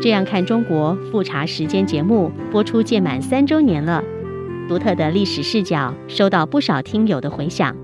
这样看中国复查时间节目播出届满三周年了，独特的历史视角收到不少听友的回响。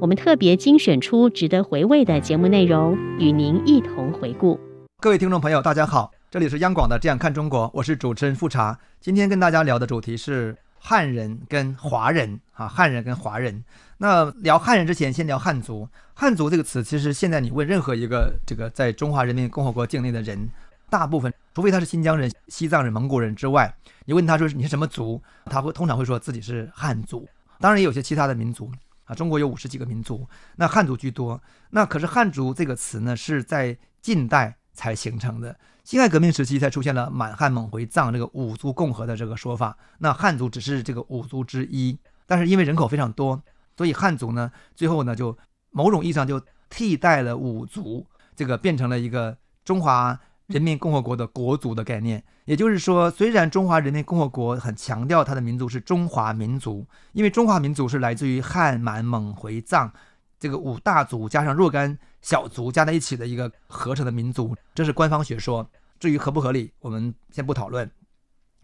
我们特别精选出值得回味的节目内容，与您一同回顾。各位听众朋友，大家好，这里是央广的《这样看中国》，我是主持人复查。今天跟大家聊的主题是汉人跟华人啊，汉人跟华人。那聊汉人之前，先聊汉族。汉族这个词，其实现在你问任何一个这个在中华人民共和国境内的人，大部分。除非他是新疆人、西藏人、蒙古人之外，你问他说你是什么族，他会通常会说自己是汉族。当然，也有些其他的民族啊。中国有五十几个民族，那汉族居多。那可是汉族这个词呢，是在近代才形成的。辛亥革命时期才出现了满汉蒙回藏这个五族共和的这个说法。那汉族只是这个五族之一，但是因为人口非常多，所以汉族呢，最后呢，就某种意义上就替代了五族，这个变成了一个中华。人民共和国的国族的概念，也就是说，虽然中华人民共和国很强调它的民族是中华民族，因为中华民族是来自于汉、满、蒙、回、藏这个五大族加上若干小族加在一起的一个合成的民族，这是官方学说。至于合不合理，我们先不讨论。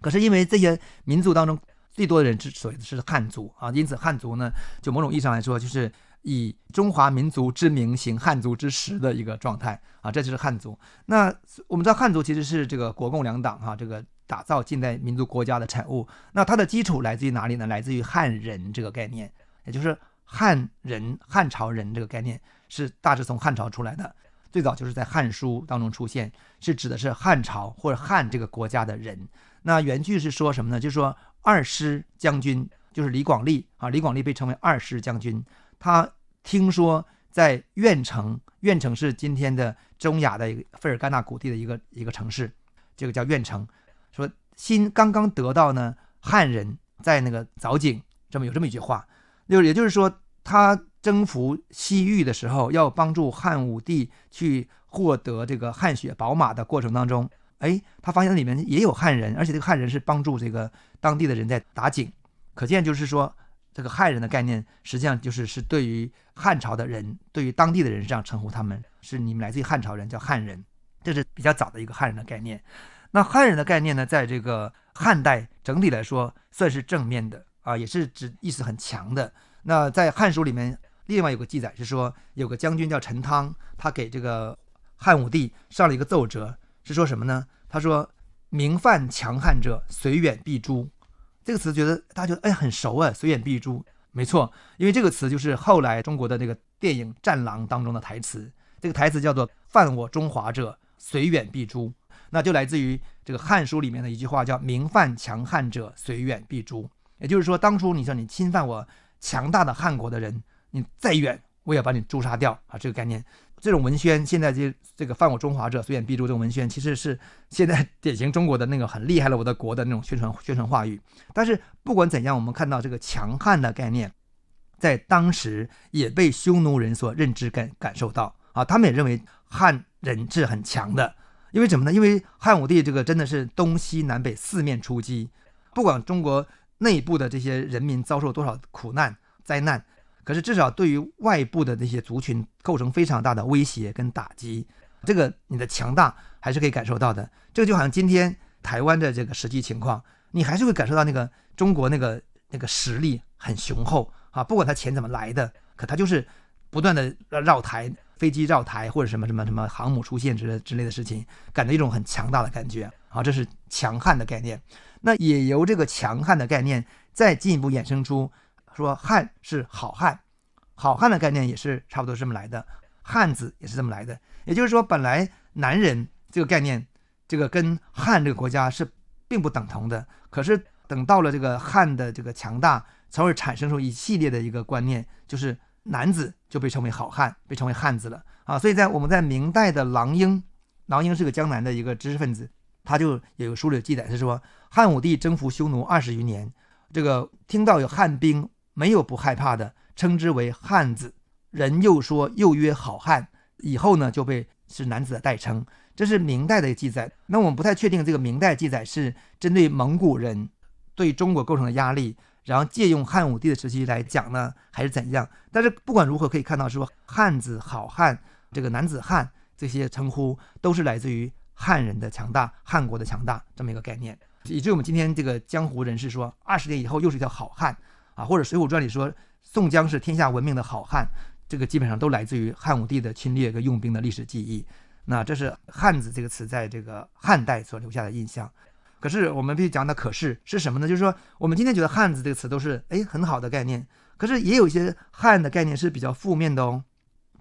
可是因为这些民族当中最多的人之所以是汉族啊，因此汉族呢，就某种意义上来说就是。以中华民族之名，行汉族之实的一个状态啊，这就是汉族。那我们知道，汉族其实是这个国共两党哈，这个打造近代民族国家的产物。那它的基础来自于哪里呢？来自于汉人这个概念，也就是汉人、汉朝人这个概念，是大致从汉朝出来的。最早就是在《汉书》当中出现，是指的是汉朝或者汉这个国家的人。那原句是说什么呢？就是说二师将军，就是李广利啊，李广利被称为二师将军。他听说在苑城，苑城是今天的中亚的一个费尔干纳谷地的一个一个城市，这个叫苑城。说新刚刚得到呢，汉人在那个凿井，这么有这么一句话，就也就是说，他征服西域的时候，要帮助汉武帝去获得这个汗血宝马的过程当中，哎，他发现里面也有汉人，而且这个汉人是帮助这个当地的人在打井，可见就是说。这个汉人的概念，实际上就是是对于汉朝的人，对于当地的人是这样称呼他们，是你们来自于汉朝人叫汉人，这是比较早的一个汉人的概念。那汉人的概念呢，在这个汉代整体来说算是正面的啊，也是指意思很强的。那在《汉书》里面，另外有个记载是说，有个将军叫陈汤，他给这个汉武帝上了一个奏折，是说什么呢？他说：“明犯强汉者，随远必诛。”这个词觉得大家觉得哎很熟啊，随远必诛，没错，因为这个词就是后来中国的那个电影《战狼》当中的台词，这个台词叫做“犯我中华者，随远必诛”，那就来自于这个《汉书》里面的一句话，叫“明犯强汉者，随远必诛”，也就是说，当初你说你侵犯我强大的汉国的人，你再远。我要把你诛杀掉啊！这个概念，这种文宣，现在这这个犯我中华者，虽远必诛。这种文宣其实是现在 典型中国的那个很厉害了，我的国的那种宣传宣传话语。但是不管怎样，我们看到这个强悍的概念，在当时也被匈奴人所认知、感感受到啊，他们也认为汉人是很强的，因为什么呢？因为汉武帝这个真的是东西南北四面出击，不管中国内部的这些人民遭受多少苦难灾难。可是至少对于外部的那些族群构成非常大的威胁跟打击，这个你的强大还是可以感受到的。这个就好像今天台湾的这个实际情况，你还是会感受到那个中国那个那个实力很雄厚啊，不管他钱怎么来的，可他就是不断的绕台飞机绕台或者什么什么什么航母出现之类之类的事情，感到一种很强大的感觉啊，这是强悍的概念。那也由这个强悍的概念再进一步衍生出。说汉是好汉，好汉的概念也是差不多这么来的，汉子也是这么来的。也就是说，本来男人这个概念，这个跟汉这个国家是并不等同的。可是等到了这个汉的这个强大，从而产生出一系列的一个观念，就是男子就被称为好汉，被称为汉子了啊。所以在我们在明代的郎瑛，郎瑛是个江南的一个知识分子，他就有个书里记载，是说汉武帝征服匈奴二十余年，这个听到有汉兵。没有不害怕的，称之为汉子，人又说又曰好汉，以后呢就被是男子的代称。这是明代的记载。那我们不太确定这个明代记载是针对蒙古人对中国构成的压力，然后借用汉武帝的时期来讲呢，还是怎样？但是不管如何，可以看到说汉子、好汉、这个男子汉这些称呼都是来自于汉人的强大、汉国的强大这么一个概念，以至于我们今天这个江湖人士说二十年以后又是一条好汉。啊，或者《水浒传》里说宋江是天下闻名的好汉，这个基本上都来自于汉武帝的侵略跟用兵的历史记忆。那这是“汉子”这个词在这个汉代所留下的印象。可是我们必须讲的，可是是什么呢？就是说，我们今天觉得“汉子”这个词都是哎很好的概念，可是也有一些“汉”的概念是比较负面的哦。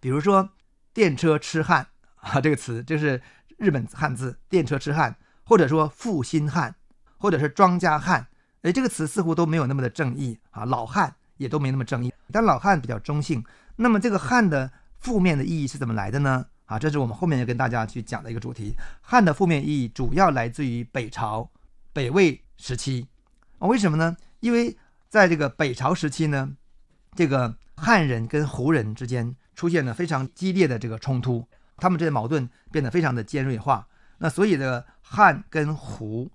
比如说“电车痴汉”啊，这个词就是日本汉字“电车痴汉”，或者说“负心汉”，或者是“庄稼汉”。哎，这个词似乎都没有那么的正义啊，老汉也都没那么正义，但老汉比较中性。那么这个“汉”的负面的意义是怎么来的呢？啊，这是我们后面要跟大家去讲的一个主题。汉的负面意义主要来自于北朝、北魏时期啊。为什么呢？因为在这个北朝时期呢，这个汉人跟胡人之间出现了非常激烈的这个冲突，他们这些矛盾变得非常的尖锐化。那所以呢，汉跟胡。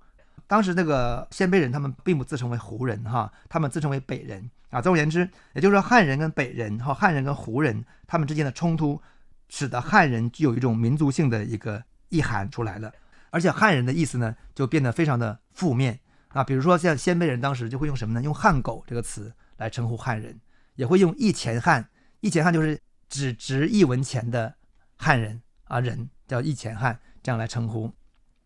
当时那个鲜卑人，他们并不自称为胡人哈，他们自称为北人啊。总而言之，也就是说汉人跟北人哈，汉人跟胡人他们之间的冲突，使得汉人具有一种民族性的一个意涵出来了，而且汉人的意思呢就变得非常的负面啊。比如说像鲜卑人当时就会用什么呢？用“汉狗”这个词来称呼汉人，也会用“一钱汉”，“一钱汉”就是只值一文钱的汉人啊，人叫“一钱汉”这样来称呼。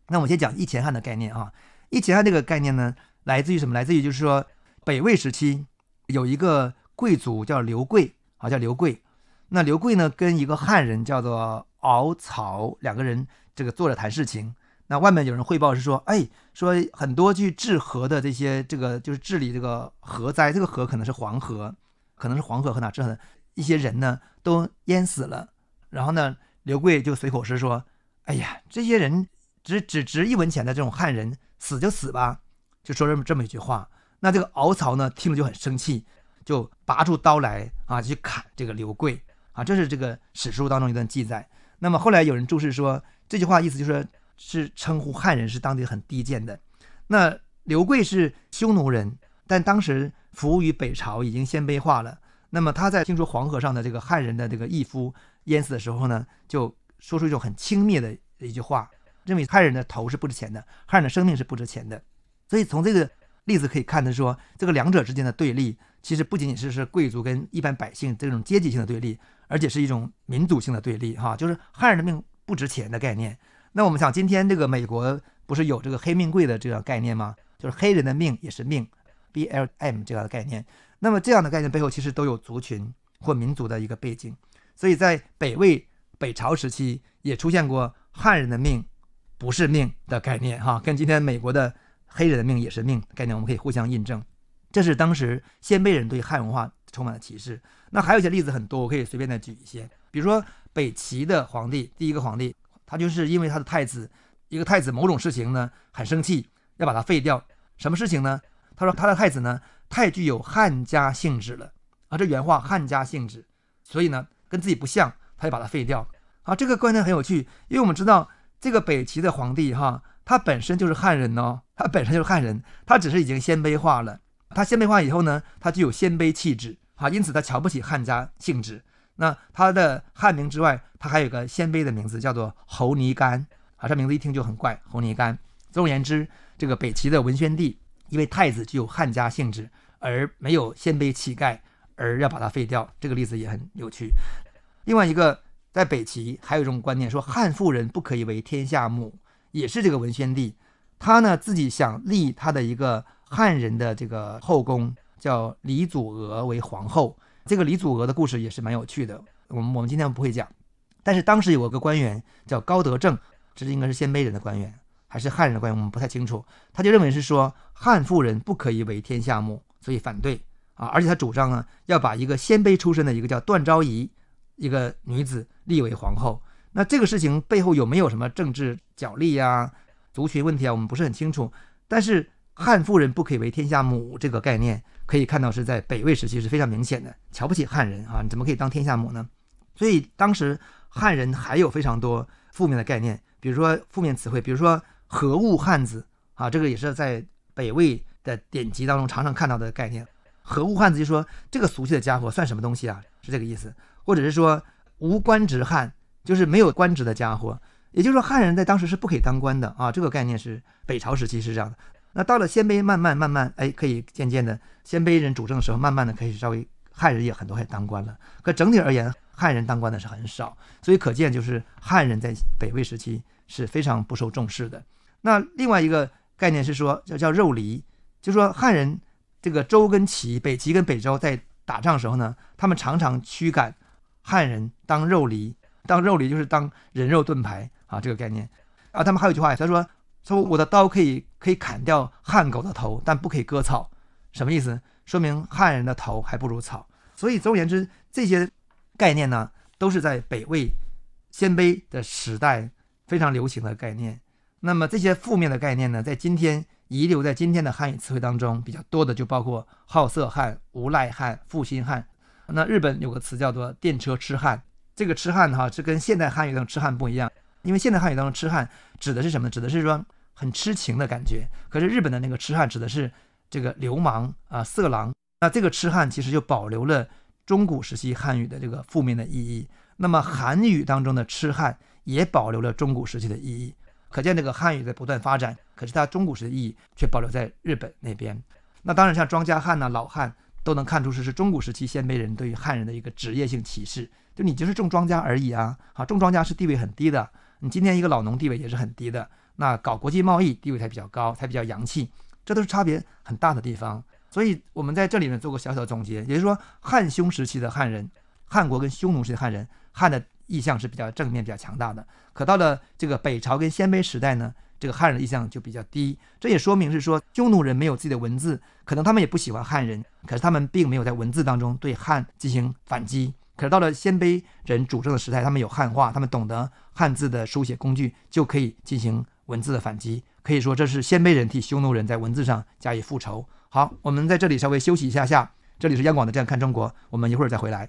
那我们先讲“一钱汉”的概念哈。一其他这个概念呢，来自于什么？来自于就是说，北魏时期有一个贵族叫刘贵，啊，叫刘贵。那刘贵呢，跟一个汉人叫做敖草两个人，这个坐着谈事情。那外面有人汇报是说，哎，说很多去治河的这些这个就是治理这个河灾，这个河可能是黄河，可能是黄河和哪治的，一些人呢都淹死了。然后呢，刘贵就随口是说，哎呀，这些人。只只值一文钱的这种汉人，死就死吧，就说这么这么一句话。那这个敖曹呢，听了就很生气，就拔出刀来啊，去砍这个刘贵啊。这是这个史书当中一段记载。那么后来有人注释说，这句话意思就是说，是称呼汉人是当地很低贱的。那刘贵是匈奴人，但当时服务于北朝，已经鲜卑化了。那么他在听说黄河上的这个汉人的这个义夫淹死的时候呢，就说出一种很轻蔑的一句话。认为汉人的头是不值钱的，汉人的生命是不值钱的。所以从这个例子可以看得说，这个两者之间的对立，其实不仅仅是是贵族跟一般百姓这种阶级性的对立，而且是一种民族性的对立哈，就是汉人的命不值钱的概念。那我们想，今天这个美国不是有这个“黑命贵”的这个概念吗？就是黑人的命也是命，B L M 这样的概念。那么这样的概念背后其实都有族群或民族的一个背景。所以在北魏北朝时期也出现过汉人的命。不是命的概念哈，跟今天美国的黑人的命也是命概念，我们可以互相印证。这是当时鲜卑人对汉文化充满了歧视。那还有一些例子很多，我可以随便的举一些，比如说北齐的皇帝，第一个皇帝，他就是因为他的太子，一个太子某种事情呢很生气，要把他废掉。什么事情呢？他说他的太子呢太具有汉家性质了啊，这原话汉家性质，所以呢跟自己不像，他就把他废掉。啊，这个观念很有趣，因为我们知道。这个北齐的皇帝哈，他本身就是汉人呢，他本身就是汉人，他只是已经鲜卑化了。他鲜卑化以后呢，他具有鲜卑气质，啊，因此他瞧不起汉家性质。那他的汉名之外，他还有个鲜卑的名字，叫做侯尼干，啊，这名字一听就很怪，侯尼干。总而言之，这个北齐的文宣帝，因为太子具有汉家性质而没有鲜卑气概，而要把他废掉，这个例子也很有趣。另外一个。在北齐还有一种观念说汉妇人不可以为天下母，也是这个文宣帝，他呢自己想立他的一个汉人的这个后宫叫李祖娥为皇后。这个李祖娥的故事也是蛮有趣的，我们我们今天不会讲。但是当时有个官员叫高德正，这是应该是鲜卑人的官员还是汉人的官员我们不太清楚，他就认为是说汉妇人不可以为天下母，所以反对啊，而且他主张呢要把一个鲜卑出身的一个叫段昭仪。一个女子立为皇后，那这个事情背后有没有什么政治角力呀、族群问题啊？我们不是很清楚。但是“汉妇人不可以为天下母”这个概念，可以看到是在北魏时期是非常明显的，瞧不起汉人啊！你怎么可以当天下母呢？所以当时汉人还有非常多负面的概念，比如说负面词汇，比如说“何物汉子”啊，这个也是在北魏的典籍当中常常看到的概念。“何物汉子”就说这个俗气的家伙算什么东西啊？是这个意思。或者是说无官职汉，就是没有官职的家伙，也就是说汉人在当时是不可以当官的啊。这个概念是北朝时期是这样的。那到了鲜卑，慢慢慢慢，哎，可以渐渐的，鲜卑人主政的时候，慢慢的可以稍微汉人也很多，也当官了。可整体而言，汉人当官的是很少，所以可见就是汉人在北魏时期是非常不受重视的。那另外一个概念是说叫叫肉离，就说汉人这个周跟齐，北齐跟北周在打仗的时候呢，他们常常驱赶。汉人当肉犁，当肉犁就是当人肉盾牌啊，这个概念。啊，他们还有一句话，他说：“说我的刀可以可以砍掉汉狗的头，但不可以割草。”什么意思？说明汉人的头还不如草。所以总而言之，这些概念呢，都是在北魏鲜卑的时代非常流行的概念。那么这些负面的概念呢，在今天遗留在今天的汉语词汇当中比较多的，就包括好色汉、无赖汉、负心汉。那日本有个词叫做“电车痴汉”，这个“痴汉”哈是跟现代汉语当中“痴汉”不一样，因为现代汉语当中“痴汉”指的是什么呢？指的是说很痴情的感觉。可是日本的那个“痴汉”指的是这个流氓啊、色狼。那这个“痴汉”其实就保留了中古时期汉语的这个负面的意义。那么韩语当中的“痴汉”也保留了中古时期的意义。可见这个汉语在不断发展，可是它中古时的意义却保留在日本那边。那当然像庄稼汉呐、老汉。都能看出是是中古时期鲜卑人对于汉人的一个职业性歧视，就你就是种庄稼而已啊，哈，种庄稼是地位很低的，你今天一个老农地位也是很低的，那搞国际贸易地位才比较高，才比较洋气，这都是差别很大的地方。所以我们在这里呢做个小小的总结，也就是说汉匈时期的汉人，汉国跟匈奴时期的汉人，汉的意向是比较正面、比较强大的，可到了这个北朝跟鲜卑时代呢？这个汉人的意向就比较低，这也说明是说匈奴人没有自己的文字，可能他们也不喜欢汉人，可是他们并没有在文字当中对汉进行反击。可是到了鲜卑人主政的时代，他们有汉化，他们懂得汉字的书写工具，就可以进行文字的反击。可以说这是鲜卑人替匈奴人在文字上加以复仇。好，我们在这里稍微休息一下下，这里是央广的《这样看中国》，我们一会儿再回来。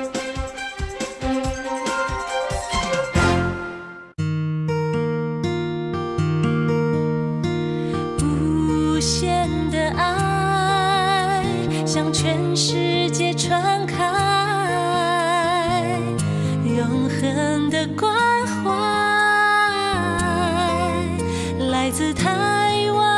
关怀，来自台湾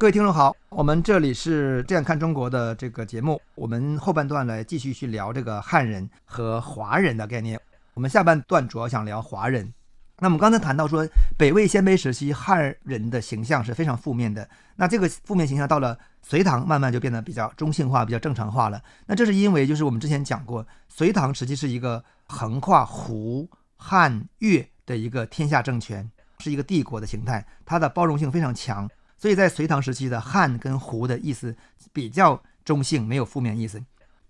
各位听众好，我们这里是《这样看中国》的这个节目，我们后半段来继续去聊这个汉人和华人的概念。我们下半段主要想聊华人。那我们刚才谈到说，北魏鲜卑时期汉人的形象是非常负面的。那这个负面形象到了隋唐，慢慢就变得比较中性化、比较正常化了。那这是因为，就是我们之前讲过，隋唐时期是一个横跨胡汉越的一个天下政权，是一个帝国的形态，它的包容性非常强。所以在隋唐时期的汉跟胡的意思比较中性，没有负面意思。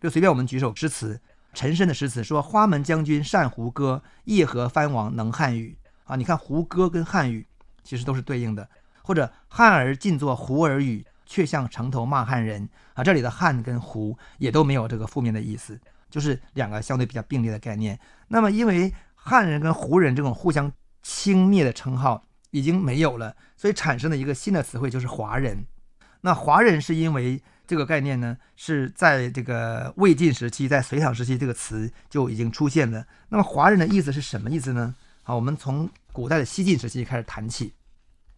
就随便我们举手诗词。陈深的诗词说：“花门将军善胡歌，夜河藩王能汉语。”啊，你看胡歌跟汉语其实都是对应的，或者“汉儿尽作胡儿语，却向城头骂汉人。”啊，这里的汉跟胡也都没有这个负面的意思，就是两个相对比较并列的概念。那么，因为汉人跟胡人这种互相轻蔑的称号已经没有了，所以产生了一个新的词汇，就是华人。那华人是因为。这个概念呢是在这个魏晋时期，在隋唐时期，这个词就已经出现了。那么华人的意思是什么意思呢？好，我们从古代的西晋时期开始谈起。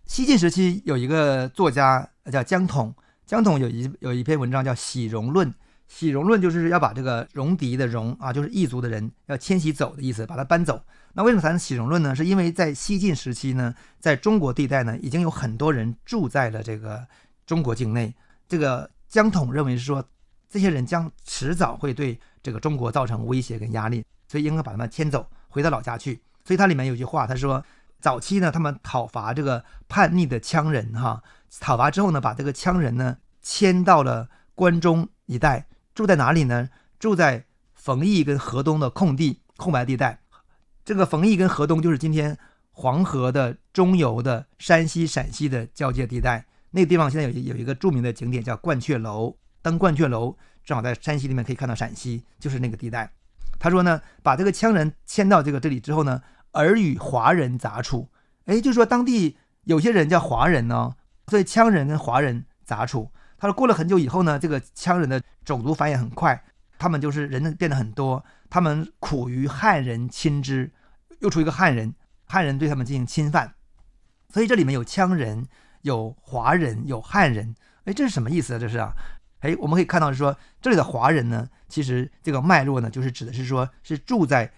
西晋时期有一个作家叫江统，江统有一有一篇文章叫《喜容论》。《喜容论》就是要把这个戎狄的戎啊，就是异族的人要迁徙走的意思，把它搬走。那为什么才《喜容论》呢？是因为在西晋时期呢，在中国地带呢，已经有很多人住在了这个中国境内。这个江统认为是说，这些人将迟早会对这个中国造成威胁跟压力，所以应该把他们迁走，回到老家去。所以他里面有句话，他说，早期呢，他们讨伐这个叛逆的羌人，哈，讨伐之后呢，把这个羌人呢迁到了关中一带，住在哪里呢？住在冯翊跟河东的空地、空白地带。这个冯翊跟河东就是今天黄河的中游的山西、陕西的交界地带。那个地方现在有有一个著名的景点叫鹳雀楼，登鹳雀楼正好在山西里面可以看到陕西，就是那个地带。他说呢，把这个羌人迁到这个这里之后呢，而与华人杂处，哎，就是说当地有些人叫华人呢，所以羌人跟华人杂处。他说过了很久以后呢，这个羌人的种族繁衍很快，他们就是人变得很多，他们苦于汉人侵之，又出一个汉人，汉人对他们进行侵犯，所以这里面有羌人。有华人，有汉人，哎，这是什么意思啊？这是啊，哎，我们可以看到，是说这里的华人呢，其实这个脉络呢，就是指的是说，是住在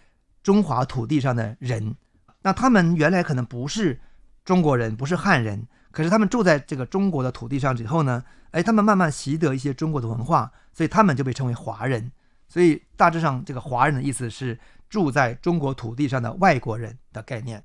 中华土地上的人。那他们原来可能不是中国人，不是汉人，可是他们住在这个中国的土地上以后呢，哎，他们慢慢习得一些中国的文化，所以他们就被称为华人。所以大致上，这个华人的意思是住在中国土地上的外国人的概念，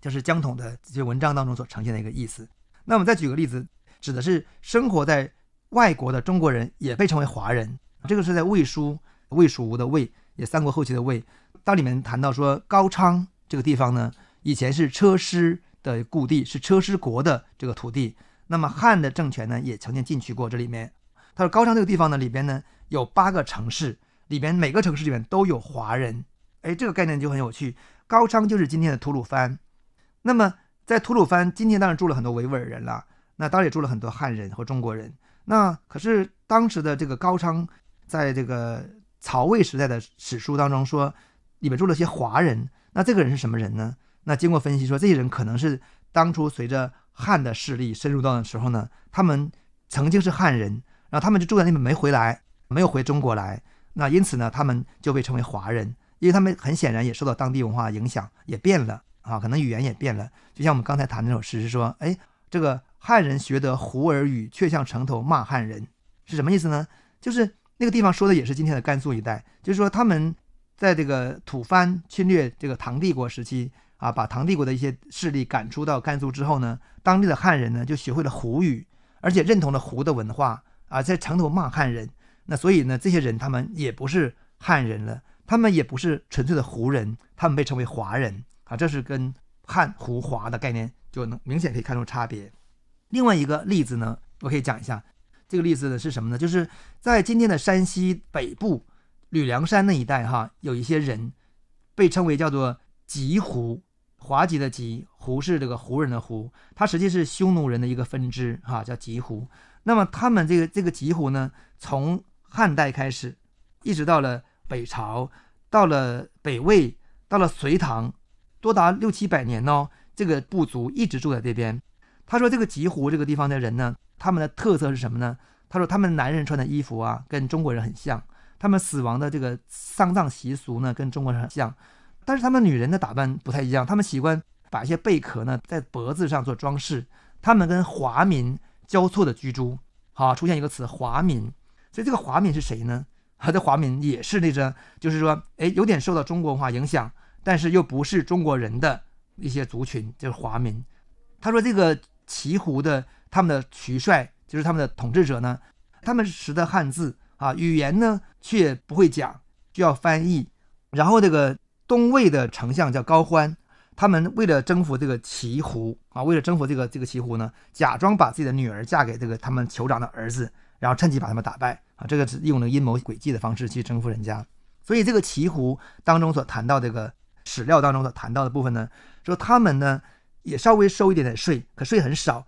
就是江统的这些文章当中所呈现的一个意思。那么再举个例子，指的是生活在外国的中国人也被称为华人。这个是在魏书，魏蜀吴的魏，也三国后期的魏。当里面谈到说高昌这个地方呢，以前是车师的故地，是车师国的这个土地。那么汉的政权呢，也曾经进去过这里面。他说高昌这个地方呢，里边呢有八个城市，里边每个城市里面都有华人。哎，这个概念就很有趣。高昌就是今天的吐鲁番。那么。在吐鲁番，今天当然住了很多维吾尔人了，那当然也住了很多汉人和中国人。那可是当时的这个高昌，在这个曹魏时代的史书当中说，里面住了些华人。那这个人是什么人呢？那经过分析说，这些人可能是当初随着汉的势力深入到的时候呢，他们曾经是汉人，然后他们就住在那边没回来，没有回中国来。那因此呢，他们就被称为华人，因为他们很显然也受到当地文化影响，也变了。啊，可能语言也变了，就像我们刚才谈那首诗是说，哎，这个汉人学得胡儿语，却向城头骂汉人，是什么意思呢？就是那个地方说的也是今天的甘肃一带，就是说他们在这个吐蕃侵略这个唐帝国时期啊，把唐帝国的一些势力赶出到甘肃之后呢，当地的汉人呢就学会了胡语，而且认同了胡的文化啊，在城头骂汉人。那所以呢，这些人他们也不是汉人了，他们也不是纯粹的胡人，他们被称为华人。啊，这是跟汉胡华的概念就能明显可以看出差别。另外一个例子呢，我可以讲一下。这个例子呢是什么呢？就是在今天的山西北部吕梁山那一带，哈，有一些人被称为叫做吉胡，华吉的吉，胡是这个胡人的胡，它实际是匈奴人的一个分支，哈，叫吉胡。那么他们这个这个吉胡呢，从汉代开始，一直到了北朝，到了北魏，到了隋唐。多达六七百年呢，这个部族一直住在这边。他说：“这个吉湖这个地方的人呢，他们的特色是什么呢？”他说：“他们男人穿的衣服啊，跟中国人很像；他们死亡的这个丧葬习俗呢，跟中国人很像。但是他们女人的打扮不太一样，他们喜欢把一些贝壳呢在脖子上做装饰。他们跟华民交错的居住，好出现一个词‘华民’。所以这个华民是谁呢？他的华民也是那个，就是说，哎，有点受到中国文化影响。”但是又不是中国人的一些族群，就是华民。他说这个齐胡的他们的渠帅，就是他们的统治者呢，他们识得汉字啊，语言呢却不会讲，需要翻译。然后这个东魏的丞相叫高欢，他们为了征服这个齐胡啊，为了征服这个这个齐胡呢，假装把自己的女儿嫁给这个他们酋长的儿子，然后趁机把他们打败啊。这个是用的阴谋诡计的方式去征服人家。所以这个齐胡当中所谈到这个。史料当中的谈到的部分呢，说他们呢也稍微收一点点税，可税很少，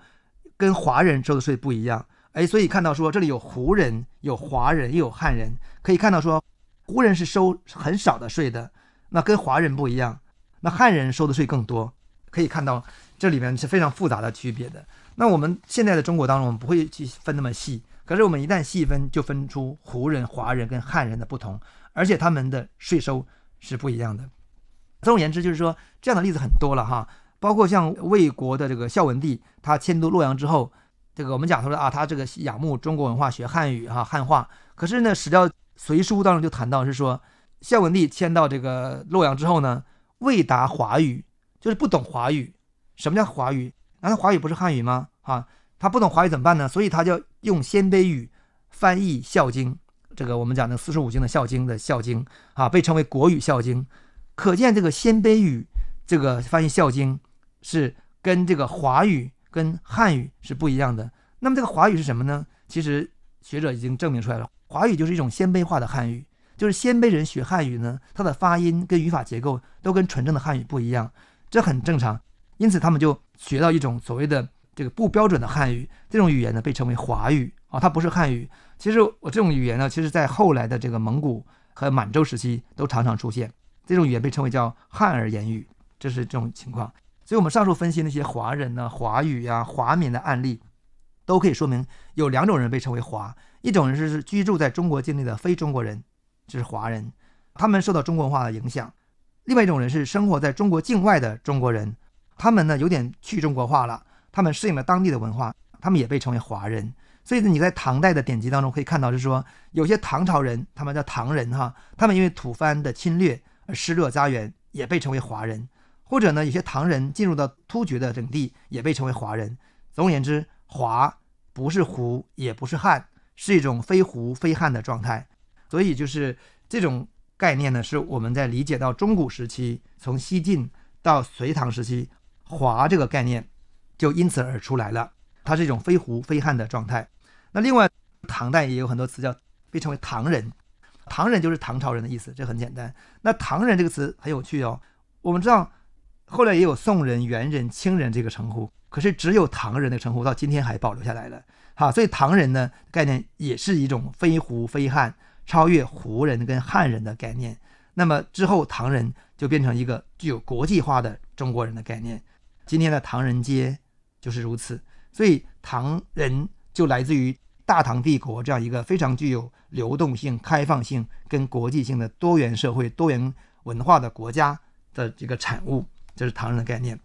跟华人收的税不一样。哎，所以看到说这里有胡人、有华人、又有汉人，可以看到说胡人是收很少的税的，那跟华人不一样，那汉人收的税更多。可以看到这里面是非常复杂的区别的。那我们现在的中国当中，我们不会去分那么细，可是我们一旦细分，就分出胡人、华人跟汉人的不同，而且他们的税收是不一样的。总而言之，就是说这样的例子很多了哈，包括像魏国的这个孝文帝，他迁都洛阳之后，这个我们讲他说啊，他这个仰慕中国文化，学汉语哈汉化。可是呢，史料《隋书》当中就谈到是说，孝文帝迁到这个洛阳之后呢，未达华语，就是不懂华语。什么叫华语？难道华语不是汉语吗？啊，他不懂华语怎么办呢？所以他就用鲜卑语翻译《孝经》，这个我们讲的四书五经的《孝经》的《孝经》啊，被称为国语《孝经》。可见，这个鲜卑语，这个翻译《孝经》，是跟这个华语、跟汉语是不一样的。那么，这个华语是什么呢？其实学者已经证明出来了，华语就是一种鲜卑化的汉语，就是鲜卑人学汉语呢，它的发音跟语法结构都跟纯正的汉语不一样，这很正常。因此，他们就学到一种所谓的这个不标准的汉语，这种语言呢被称为华语啊，它不是汉语。其实，我这种语言呢，其实在后来的这个蒙古和满洲时期都常常出现。这种语言被称为叫汉儿言语，这是这种情况。所以，我们上述分析那些华人呢、华语呀、华民的案例，都可以说明有两种人被称为华：一种人是居住在中国境内的非中国人，这是华人，他们受到中国文化的影响；另外一种人是生活在中国境外的中国人，他们呢有点去中国化了，他们适应了当地的文化，他们也被称为华人。所以呢，你在唐代的典籍当中可以看到，就是说有些唐朝人，他们叫唐人哈，他们因为吐蕃的侵略。失落家园，也被称为华人，或者呢，有些唐人进入到突厥的领地，也被称为华人。总而言之，华不是胡，也不是汉，是一种非胡非汉的状态。所以，就是这种概念呢，是我们在理解到中古时期，从西晋到隋唐时期，华这个概念就因此而出来了。它是一种非胡非汉的状态。那另外，唐代也有很多词叫被称为唐人。唐人就是唐朝人的意思，这很简单。那唐人这个词很有趣哦。我们知道，后来也有宋人、元人、清人这个称呼，可是只有唐人的称呼到今天还保留下来了。好，所以唐人呢，概念也是一种非胡非汉，超越胡人跟汉人的概念。那么之后，唐人就变成一个具有国际化的中国人的概念。今天的唐人街就是如此。所以，唐人就来自于。大唐帝国这样一个非常具有流动性、开放性跟国际性的多元社会、多元文化的国家的这个产物，这是唐人的概念。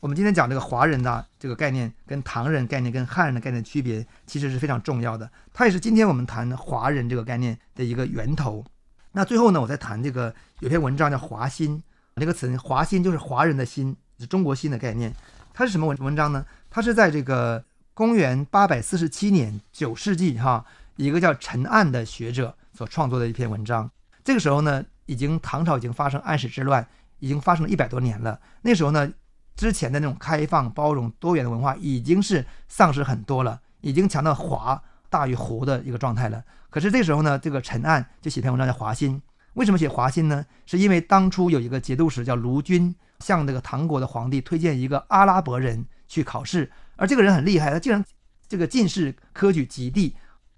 我们今天讲这个华人的这个概念跟唐人概念跟汉人的概念区别，其实是非常重要的。它也是今天我们谈华人这个概念的一个源头。那最后呢，我再谈这个有篇文章叫《华心》，这个词“华心”就是华人的心，是中国心的概念。它是什么文文章呢？它是在这个。公元八百四十七年，九世纪，哈，一个叫陈岸的学者所创作的一篇文章。这个时候呢，已经唐朝已经发生安史之乱，已经发生了一百多年了。那时候呢，之前的那种开放、包容、多元的文化已经是丧失很多了，已经强到华大于胡的一个状态了。可是这时候呢，这个陈岸就写篇文章叫《华歆》。为什么写《华歆呢？是因为当初有一个节度使叫卢钧，向这个唐国的皇帝推荐一个阿拉伯人去考试。而这个人很厉害，他竟然这个进士科举及第，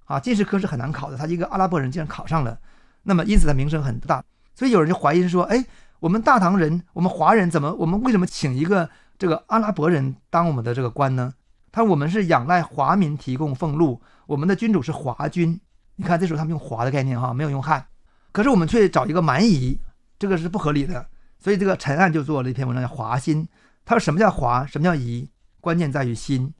啊，进士科是很难考的，他一个阿拉伯人竟然考上了，那么因此他名声很大，所以有人就怀疑说，哎，我们大唐人，我们华人怎么，我们为什么请一个这个阿拉伯人当我们的这个官呢？他说我们是仰赖华民提供俸禄，我们的君主是华君，你看这时候他们用华的概念哈，没有用汉，可是我们却找一个蛮夷，这个是不合理的，所以这个陈案就做了一篇文章叫《华心》，他说什么叫华，什么叫夷？关键在于心。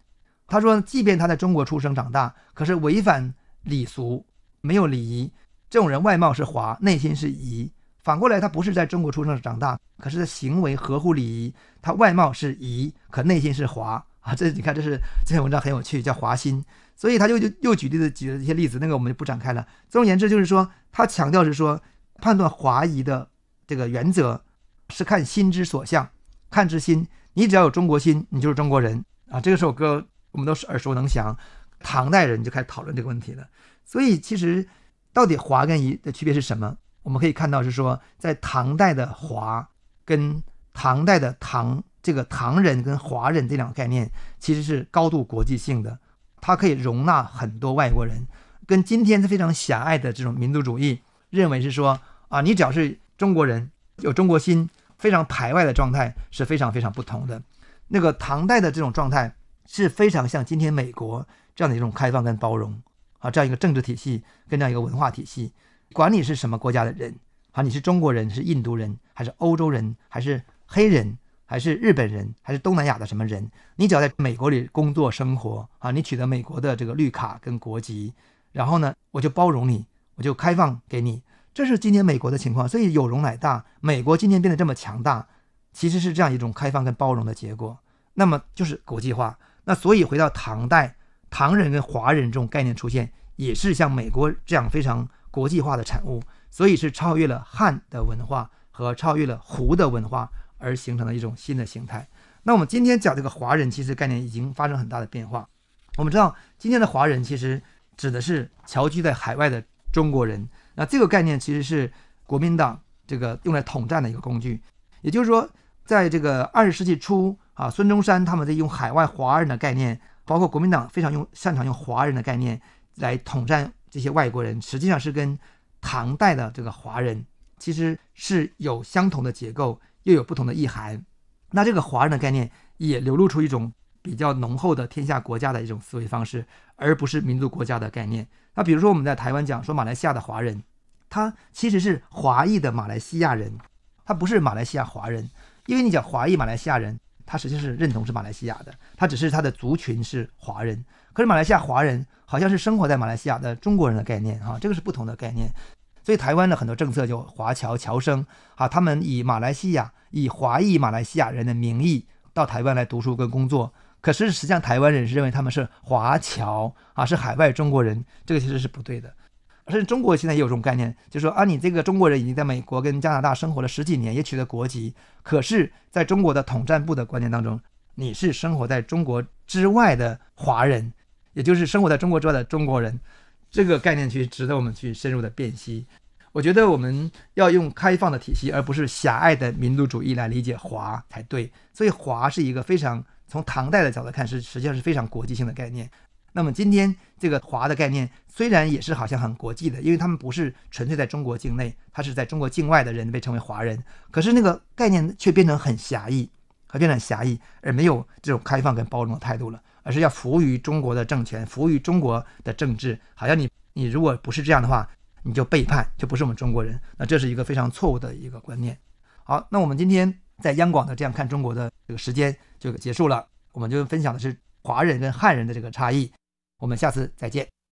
他说，即便他在中国出生长大，可是违反礼俗，没有礼仪，这种人外貌是华，内心是夷。反过来，他不是在中国出生长大，可是行为合乎礼仪，他外貌是夷，可内心是华啊！这你看，这是这篇文章很有趣，叫“华心”。所以他就又举例子，举了一些例子，那个我们就不展开了。总而言之，就是说，他强调是说，判断华夷的这个原则，是看心之所向，看之心。你只要有中国心，你就是中国人啊！这首歌我们都是耳熟能详。唐代人就开始讨论这个问题了。所以其实，到底华跟夷的区别是什么？我们可以看到，是说在唐代的华跟唐代的唐，这个唐人跟华人这两个概念，其实是高度国际性的，它可以容纳很多外国人。跟今天的非常狭隘的这种民族主义，认为是说啊，你只要是中国人，有中国心。非常排外的状态是非常非常不同的。那个唐代的这种状态是非常像今天美国这样的一种开放跟包容啊，这样一个政治体系跟这样一个文化体系。管你是什么国家的人啊，你是中国人、是印度人、还是欧洲人、还是黑人、还是日本人、还是东南亚的什么人，你只要在美国里工作生活啊，你取得美国的这个绿卡跟国籍，然后呢，我就包容你，我就开放给你。这是今天美国的情况，所以有容乃大。美国今天变得这么强大，其实是这样一种开放跟包容的结果。那么就是国际化。那所以回到唐代，唐人跟华人这种概念出现，也是像美国这样非常国际化的产物。所以是超越了汉的文化和超越了胡的文化而形成的一种新的形态。那我们今天讲这个华人，其实概念已经发生很大的变化。我们知道，今天的华人其实指的是侨居在海外的中国人。那这个概念其实是国民党这个用来统战的一个工具，也就是说，在这个二十世纪初啊，孙中山他们在用海外华人的概念，包括国民党非常用擅长用华人的概念来统战这些外国人，实际上是跟唐代的这个华人其实是有相同的结构，又有不同的意涵。那这个华人的概念也流露出一种比较浓厚的天下国家的一种思维方式，而不是民族国家的概念。那比如说我们在台湾讲说马来西亚的华人。他其实是华裔的马来西亚人，他不是马来西亚华人，因为你讲华裔马来西亚人，他实际是认同是马来西亚的，他只是他的族群是华人。可是马来西亚华人好像是生活在马来西亚的中国人的概念哈，这个是不同的概念。所以台湾的很多政策就华侨侨生啊，他们以马来西亚以华裔马来西亚人的名义到台湾来读书跟工作，可是实际上台湾人是认为他们是华侨啊，是海外中国人，这个其实是不对的。甚至中国现在也有这种概念，就说啊，你这个中国人已经在美国跟加拿大生活了十几年，也取得国籍，可是在中国的统战部的观念当中，你是生活在中国之外的华人，也就是生活在中国之外的中国人，这个概念去值得我们去深入的辨析。我觉得我们要用开放的体系，而不是狭隘的民族主义来理解华才对。所以，华是一个非常从唐代的角度看，是实际上是非常国际性的概念。那么今天这个“华”的概念虽然也是好像很国际的，因为他们不是纯粹在中国境内，他是在中国境外的人被称为华人，可是那个概念却变成很狭义，和变得狭义，而没有这种开放跟包容的态度了，而是要服务于中国的政权，服务于中国的政治。好像你你如果不是这样的话，你就背叛，就不是我们中国人。那这是一个非常错误的一个观念。好，那我们今天在央广的这样看中国的这个时间就结束了，我们就分享的是华人跟汉人的这个差异。我们下次再见。